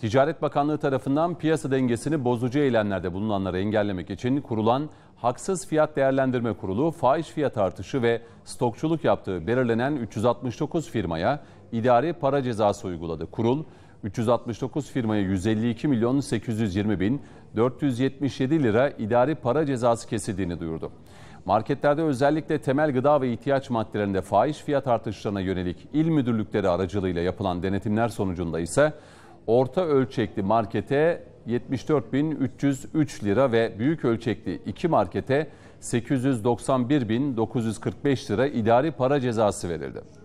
Ticaret Bakanlığı tarafından piyasa dengesini bozucu eylemlerde bulunanları engellemek için kurulan Haksız Fiyat Değerlendirme Kurulu faiz fiyat artışı ve stokçuluk yaptığı belirlenen 369 firmaya idari para cezası uyguladı. Kurul 369 firmaya 152 milyon 820 bin 477 lira idari para cezası kesildiğini duyurdu. Marketlerde özellikle temel gıda ve ihtiyaç maddelerinde faiz fiyat artışlarına yönelik il müdürlükleri aracılığıyla yapılan denetimler sonucunda ise orta ölçekli markete 74.303 lira ve büyük ölçekli iki markete 891.945 lira idari para cezası verildi.